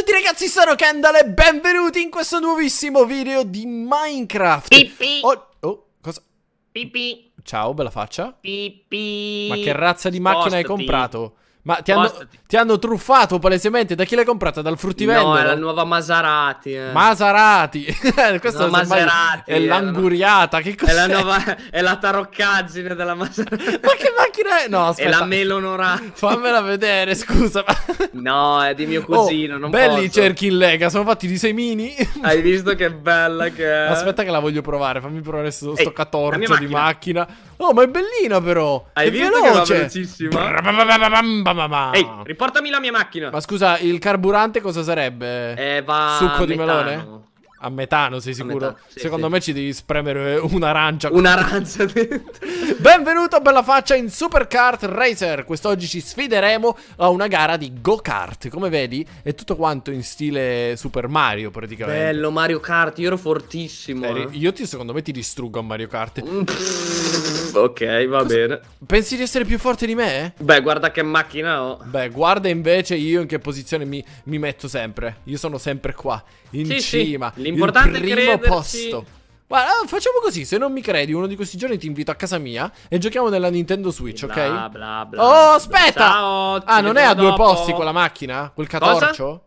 a tutti ragazzi, sono Kendall e benvenuti in questo nuovissimo video di Minecraft Pippi Oh, oh cosa? Pippi Ciao, bella faccia Pippi Ma che razza di macchina hai comprato? Ma ti hanno, ti hanno, truffato palesemente. Da chi l'hai comprata? Dal fruttivendolo? No, è la nuova Maserati. Eh. Maserati. Questa no, Maserati, è eh. l'anguriata. Che cos'è? È la, nuova... è la taroccaggine della Maserati. ma che macchina è? No, aspetta. È la melonorata. Fammela vedere, scusa. no, è di mio cugino. Oh, belli i cerchi in lega. Sono fatti di semini. Hai visto che bella che è? Aspetta che la voglio provare. Fammi provare sto, Ehi, sto catorcio di macchina. macchina. Oh, ma è bellina però. Hai è visto veloce. velocissima? Ehi, riportami la mia macchina. Ma scusa, il carburante cosa sarebbe? Eh, va Succo di metano. melone? A metano, sei sicuro? Metano. Sì, Secondo sì. me ci devi spremere un'arancia. Un'arancia dentro. Benvenuto a Bella Faccia in Super Kart Racer. Quest'oggi ci sfideremo a una gara di go-kart. Come vedi, è tutto quanto in stile Super Mario praticamente. Bello Mario Kart, io ero fortissimo. Eh, eh. Io ti, secondo me ti distruggo a Mario Kart ok, va Cosa? bene. Pensi di essere più forte di me? Beh, guarda che macchina ho. Beh, guarda invece io in che posizione mi, mi metto sempre. Io sono sempre qua, in sì, cima. Sì. L'importante è crederci. primo posto. Guarda, ah, facciamo così, se non mi credi, uno di questi giorni ti invito a casa mia e giochiamo nella Nintendo Switch, bla, ok? Bla, bla, oh, aspetta! Ciao, ah, non è a dopo. due posti quella macchina? Quel catorcio? Cosa?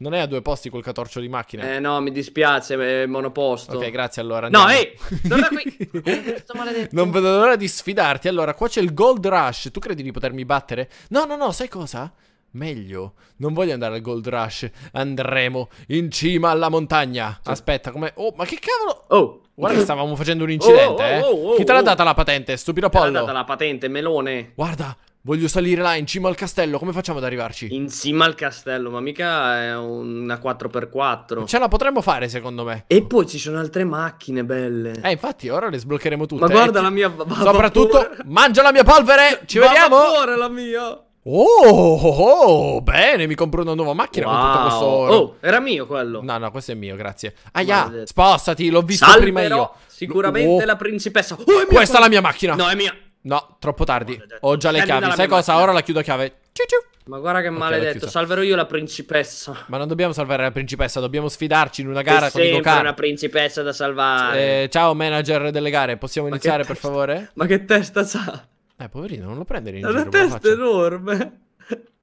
Non è a due posti col catorcio di macchina. Eh no, mi dispiace, è monoposto. Ok, grazie allora. Andiamo. No, ehi! Non da qui! non vedo l'ora di sfidarti. Allora, qua c'è il Gold Rush. Tu credi di potermi battere? No, no, no, sai cosa? Meglio, non voglio andare al Gold Rush. Andremo in cima alla montagna. Sì. Aspetta, come. Oh, ma che cavolo! Oh! Guarda che stavamo facendo un incidente, oh, oh, eh. oh, eh. Chi te l'ha oh. data la patente, stupido pollo? Chi te l'ha data la patente, melone? Guarda, Voglio salire là in cima al castello, come facciamo ad arrivarci? In cima al castello, ma mica è una 4x4. Ce la potremmo fare, secondo me. E poi ci sono altre macchine belle. Eh, infatti, ora le sbloccheremo tutte. Ma eh. guarda eh. la mia... Soprattutto, mangia la mia polvere! Ci va vediamo! Ma la mia! Oh, oh, oh, bene, mi compro una nuova macchina wow. con tutto questo oro. Oh, era mio quello. No, no, questo è mio, grazie. Aia, Maledetto. spostati, l'ho visto Salverò prima io. Sicuramente oh. la principessa. Oh, è mia Questa è la mia macchina. No, è mia. No, troppo tardi. Ho già le chiavi. Sai cosa? Macchina. Ora la chiudo a chiave. Ciu ciu. Ma guarda che okay, maledetto, salverò io la principessa. Ma non dobbiamo salvare la principessa, dobbiamo sfidarci in una gara con i go-kart. una principessa da salvare. Eh, ciao manager delle gare, possiamo Ma iniziare per favore? Ma che testa c'ha? Eh, poverino, non lo prendere in giro. Ha una testa enorme.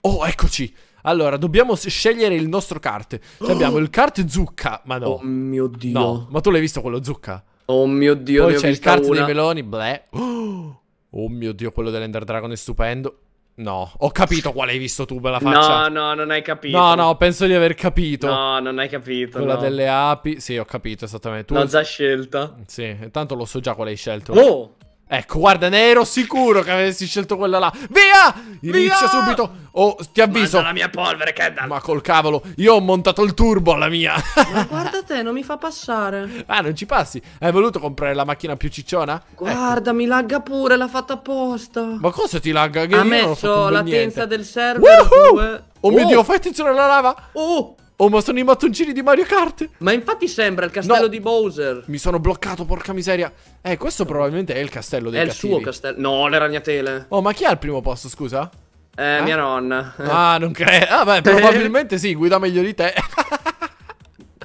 Oh, eccoci. Allora, dobbiamo scegliere il nostro kart. Cioè, abbiamo il kart zucca, ma no. Oh mio Dio. No, ma tu l'hai visto quello zucca? Oh mio Dio, Poi c'è il kart una. dei meloni, bleh. Oh. Oh mio Dio, quello dell'Ender Dragon è stupendo. No, ho capito quale hai visto tu, bella faccia. No, no, non hai capito. No, no, penso di aver capito. No, non hai capito. Quella no. delle api. Sì, ho capito esattamente. Tu... L'ho già scelta. Sì, intanto lo so già quale hai scelto. Oh! Ecco, guarda, ne ero sicuro che avessi scelto quella là. Via! Inizia Via! subito. Oh, ti avviso. Guarda la mia polvere, Kendall. Ma col cavolo, io ho montato il turbo alla mia. Ma guarda te, non mi fa passare. Ah, non ci passi. Hai voluto comprare la macchina più cicciona? Ecco. Guarda, ecco. mi lagga pure, l'ha fatta apposta. Ma cosa ti lagga? Che ha messo la niente. del server. Woohoo! Oh, oh mio oh! Dio, fai attenzione alla lava. Oh! Oh, ma sono i mattoncini di Mario Kart! Ma infatti sembra il castello no. di Bowser. Mi sono bloccato, porca miseria. Eh, questo no. Eh. probabilmente è il castello dei È cattivi. il suo castello. No, le ragnatele. Oh, ma chi è al primo posto, scusa? Eh, eh? mia nonna. Ah, non credo. Ah, beh, probabilmente sì, guida meglio di te.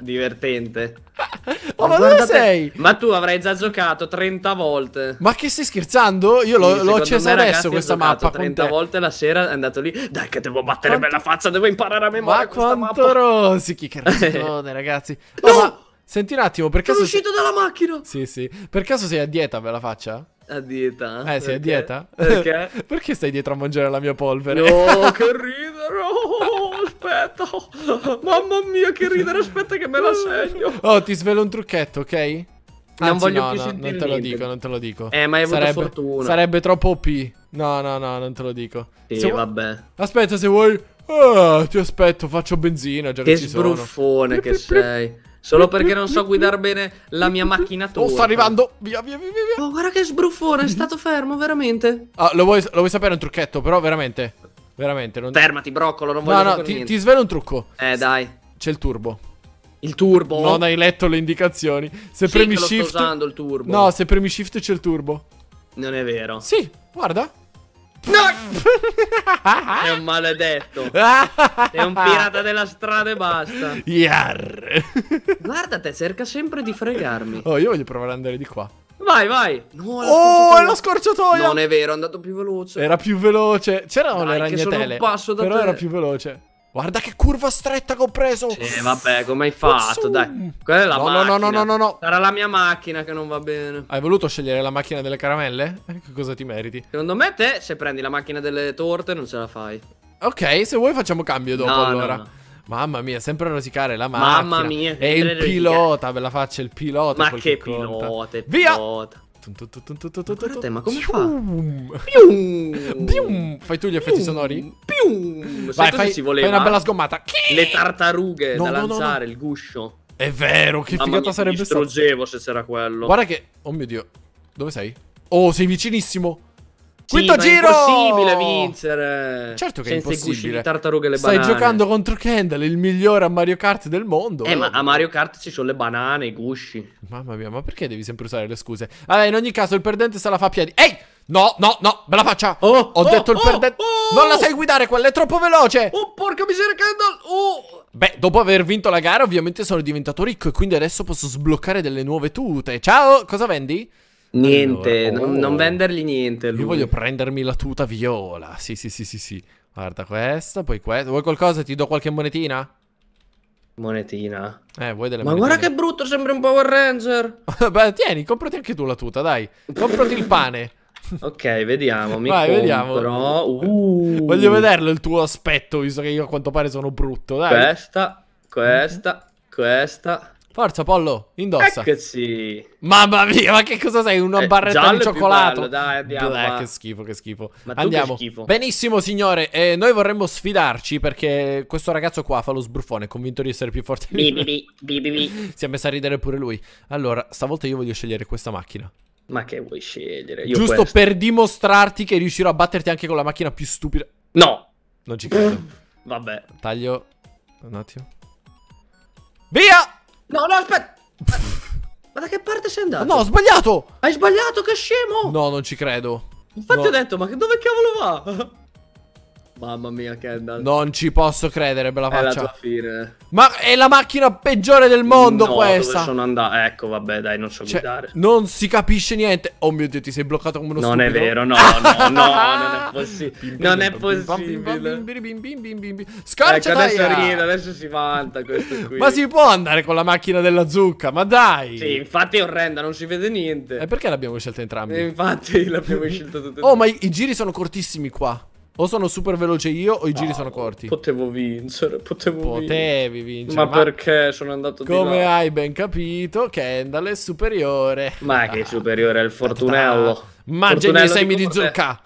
divertente. Oh, ma dove sei? Ma tu avrai già giocato 30 volte. Ma che stai scherzando? Io l'ho, sì, l'ho accesa adesso ragazzi, questa mappa. 30 volte la sera è andato lì. Dai, che devo battere quanto... bella faccia, devo imparare a memoria. Ma quanto mappa. rosichi, che rosicone, ragazzi. No! Oh, ma senti un attimo, perché. Sono uscito dalla macchina. Sì, sì. Per caso sei a dieta, bella faccia? A dieta? Eh, sei a dieta? Perché? Perché stai dietro a mangiare la mia polvere? Oh, che ridere! Oh, aspetta! Mamma mia, che ridere! Aspetta che me la segno! Oh, ti svelo un trucchetto, ok? non Anzi, voglio no, più no, non te lo dico, non te lo dico. Eh, ma hai avuto sarebbe, fortuna. Sarebbe troppo OP. No, no, no, non te lo dico. Sì, se vabbè. Aspetta, se vuoi... Ah, ti aspetto, faccio benzina, già che, che ci sono. Che sbruffone che sei. Solo perché non so guidare bene la mia macchina torta. Oh, sta arrivando. Via, via, via, via. Oh, guarda che sbruffone, è mm-hmm. stato fermo, veramente. Ah, lo vuoi, lo vuoi sapere un trucchetto, però, veramente. Veramente. Non... Fermati, broccolo, non voglio No, no, ti, ti, svelo un trucco. Eh, dai. C'è il turbo. Il turbo? Non hai letto le indicazioni. Se sì, premi shift... sto usando il turbo. No, se premi shift c'è il turbo. Non è vero. Sì, guarda. No! È un maledetto. È un pirata della strada e basta. Yar. Guarda te, cerca sempre di fregarmi. Oh, io voglio provare ad andare di qua. Vai, vai. No, oh, è la scorciatoia. Non è vero, è andato più veloce. Era più veloce. C'erano le ragnatele. Però era più veloce. Guarda che curva stretta che ho preso. Sì, vabbè, come hai fatto? Dai. Quella è la no, macchina. No, no, no, no, no. Sarà la mia macchina che non va bene. Hai voluto scegliere la macchina delle caramelle? Eh, che cosa ti meriti? Secondo me te, se prendi la macchina delle torte, non ce la fai. Ok, se vuoi facciamo cambio dopo no, allora. No, no. Mamma mia, sempre a rosicare la macchina. Mamma mia. E il pilota, ve la faccio il pilota. Ma che pilota, pilota. Via! Guardate, ma come fa? Pium. Fai tu gli effetti sonori? Pium. Vai, fai, una bella sgommata. Le tartarughe no, da lanciare, il guscio. È vero, che figata sarebbe stata. Mi distruggevo se c'era quello. Guarda che... Oh mio Dio. Dove sei? Oh, sei vicinissimo. Quinto sì, giro! È impossibile vincere. Certo che è impossibile. Di tartarughe e le Stai banane. giocando contro Kendall, il migliore a Mario Kart del mondo. Eh, eh, ma a Mario Kart ci sono le banane, i gusci. Mamma mia, ma perché devi sempre usare le scuse? Vabbè, in ogni caso il perdente se la fa a piedi. Ehi! No, no, no, me la faccia! Oh, Ho oh, detto il oh, perdente... Oh, non la sai guidare, quella è troppo veloce! Oh, porca miseria, Kendall! Oh! Beh, dopo aver vinto la gara ovviamente sono diventato ricco e quindi adesso posso sbloccare delle nuove tute. Ciao, cosa vendi? Niente, allora, oh, non, non, oh. vendergli niente. Lui. Io voglio prendermi la tuta viola. Sì, sì, sì, sì, sì. Guarda questa, poi questa. Vuoi qualcosa? Ti do qualche monetina? Monetina. Eh, vuoi delle Ma monetine? guarda che brutto, sembra un Power Ranger. Beh, tieni, comprati anche tu la tuta, dai. Comprati il pane. Ok, vediamo. Mi Vai, vediamo. Uh. Voglio vederlo il tuo aspetto, visto che io a quanto pare sono brutto. Dai. Questa, questa, questa. Forza Pollo, indossa. Eccoci. Eh Mamma mia, ma che cosa sei? Una eh, barretta di cioccolato. Bello, dai, andiamo. Blah, che schifo, che schifo. Ma andiamo. Che schifo. Benissimo, signore. Eh, noi vorremmo sfidarci perché questo ragazzo qua fa lo sbruffone, convinto di essere più forte di noi. si è messo a ridere pure lui. Allora, stavolta io voglio scegliere questa macchina. Ma che vuoi scegliere? Io Giusto questo. per dimostrarti che riuscirò a batterti anche con la macchina più stupida. No. Non ci credo. Vabbè. Taglio un attimo. Via! No, no, aspetta. Ma da che parte sei andato? No, ho sbagliato! Hai sbagliato, che scemo! No, non ci credo. Infatti no. ho detto, ma dove cavolo va? Mamma mia, Kendall. Non ci posso credere, bella faccia. È la tua fine. Ma è la macchina peggiore del mondo no, questa. Dove sono andato? Eh, ecco, vabbè, dai, non so cioè, guidare. Non si capisce niente. Oh mio Dio, ti sei bloccato come uno non Non è vero, no, no, no, non è possibile. non è possibile. Scarcia ecco, adesso ride, ah. adesso si vanta questo qui. Ma si può andare con la macchina della zucca, ma dai. Sì, infatti è orrenda, non si vede niente. E perché l'abbiamo scelta entrambi? E infatti l'abbiamo scelta tutte Oh, ma i, i giri sono cortissimi qua. O sono super veloce io o i giri no, sono corti. Potevo vincere, potevo Potevi vincere. Ma, ma perché sono andato come di Come hai ben capito, Kendall è superiore. Ma ah, che superiore al il Fortunello. Mangia i semi di zucca.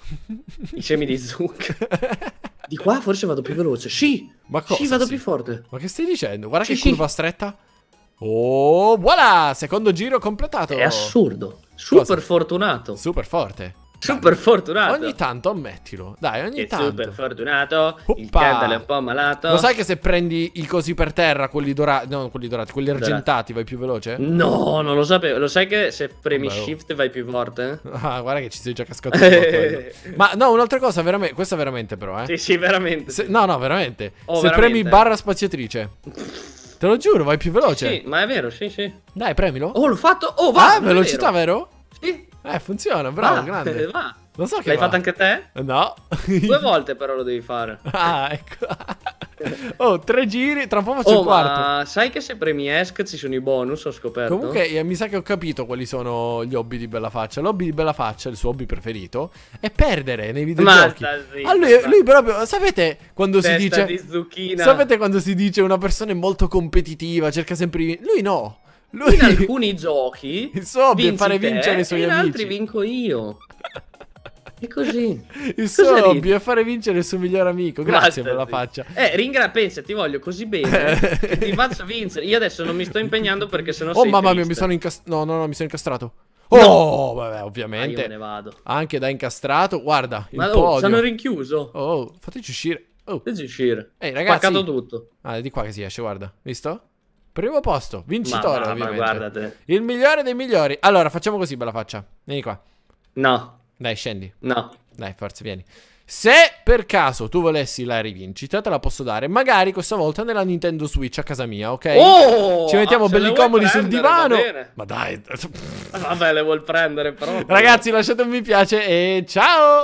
I semi di zucca. di qua forse vado più veloce. Sì. Ma cosa? Sì, vado sì. più forte. Ma che stai dicendo? Guarda sì, che sì. curva stretta. Oh, voilà! Secondo giro completato. È assurdo. Super cosa? fortunato. Super forte. Super fortunato. Ogni tanto ammettilo. Dai, ogni che tanto. Super fortunato. Oppa. Il Kendall è un po' malato. Lo sai che se prendi i cosi per terra, quelli dorati, no, quelli dorati, quelli argentati, vai più veloce? No, non lo sapevo. Lo sai che se premi Vabbè, shift vai più forte? Ah, guarda che ci sei già cascato. Ma no, un'altra cosa, veramente, questa veramente però, eh. Sì, sì, veramente. Se, no, no, veramente. Oh, se veramente. premi barra spaziatrice. Te lo giuro, vai più veloce. Sì, ma è vero, sì, sì. Dai, premilo. Oh, l'ho fatto. Oh, va. Ah, velocità, vero? Eh, funziona, bravo, ah, grande. Va. Lo so che L'hai va. fatto anche te? No. Due volte però lo devi fare. Ah, ecco. Oh, tre giri, tra un po' faccio oh, il quarto. Ma sai che se premi ESC ci sono i bonus, ho scoperto. Comunque, eh, mi sa che ho capito quali sono gli hobby di Bella Faccia. L'hobby di Bella Faccia, il suo hobby preferito, è perdere nei videogiochi. Ma ah, lui, lui, proprio, sapete quando si dice... Di zucchina. sapete quando si dice una persona è molto competitiva, cerca sempre... Lui no. Lui... In alcuni giochi il sobrio vinci fare te, vincere i suoi amici. In altri vinco io. E così. Il suo hobby è fare vincere il suo migliore amico. Grazie Bastati. per la faccia. Eh, ringra, pensa, ti voglio così bene. che ti faccio vincere. Io adesso non mi sto impegnando perché sennò oh, sei Oh mamma triste. mia, mi sono incastrato. No, no, no, mi sono incastrato. Oh, no. vabbè, ovviamente. Ma ah, io ne vado. Anche da incastrato. Guarda, Ma il oh, sono rinchiuso. Oh, fateci uscire. Oh. Fateci uscire. Ehi, ragazzi. Ho tutto. Ah, è di qua che si esce, guarda. Visto? Primo posto, vincitore. Ma, ma, ma guardate. Il migliore dei migliori. Allora, facciamo così, bella faccia. Vieni qua. No. Dai, scendi. No. Dai, forza, vieni. Se per caso tu volessi la rivincita, te la posso dare. Magari questa volta nella Nintendo Switch a casa mia, ok? Oh, Ci mettiamo ah, belli comodi sul divano. Ma dai. Vabbè, le vuol prendere, però. Ragazzi, lasciate un mi piace e ciao!